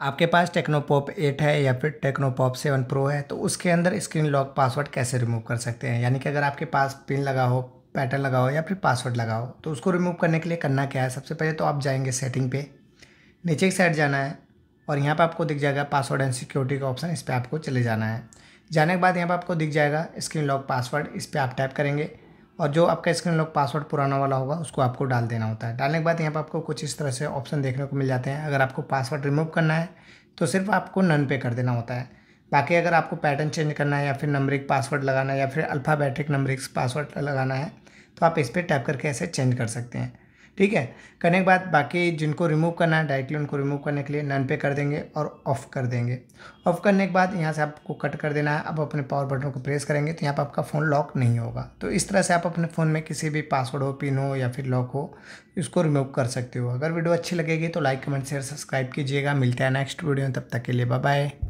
आपके पास टेक्नोपॉप 8 है या फिर टेक्नोपॉप 7 प्रो है तो उसके अंदर स्क्रीन लॉक पासवर्ड कैसे रिमूव कर सकते हैं यानी कि अगर आपके पास पिन लगा हो पैटर्न लगा हो या फिर पासवर्ड लगा हो तो उसको रिमूव करने के लिए करना क्या है सबसे पहले तो आप जाएंगे सेटिंग पे नीचे की साइड जाना है और यहाँ पर आपको दिख जाएगा पासवर्ड एंड सिक्योरिटी का ऑप्शन इस पर आपको चले जाना है जाने के बाद यहाँ पर आपको दिख जाएगा स्क्रीन लॉक पासवर्ड इस पर आप टाइप करेंगे और जो आपका स्क्रीन लॉक पासवर्ड पुराना वाला होगा उसको आपको डाल देना होता है डालने के बाद यहाँ पर आपको कुछ इस तरह से ऑप्शन देखने को मिल जाते हैं अगर आपको पासवर्ड रिमूव करना है तो सिर्फ आपको नन पे कर देना होता है बाकी अगर आपको पैटर्न चेंज करना है या फिर नंबरिक पासवर्ड लगाना है या फिर अल्फ़ाबेट्रिक नंबरिक पासवर्ड लगाना है तो आप इस पर टैप करके ऐसे चेंज कर सकते हैं ठीक है करने के बाद बाकी जिनको रिमूव करना है डायरेक्टली उनको रिमूव करने के लिए नन पे कर देंगे और ऑफ़ कर देंगे ऑफ़ करने के बाद यहाँ से आपको कट कर देना है अब अपने पावर बटन को प्रेस करेंगे तो यहाँ पर आपका फ़ोन लॉक नहीं होगा तो इस तरह से आप अपने फ़ोन में किसी भी पासवर्ड हो पिन हो या फिर लॉक हो इसको रिमूव कर सकते हो अगर वीडियो अच्छी लगेगी तो लाइक कमेंट शेयर सब्सक्राइब कीजिएगा मिलता है नेक्स्ट वीडियो तब तक के लिए बाय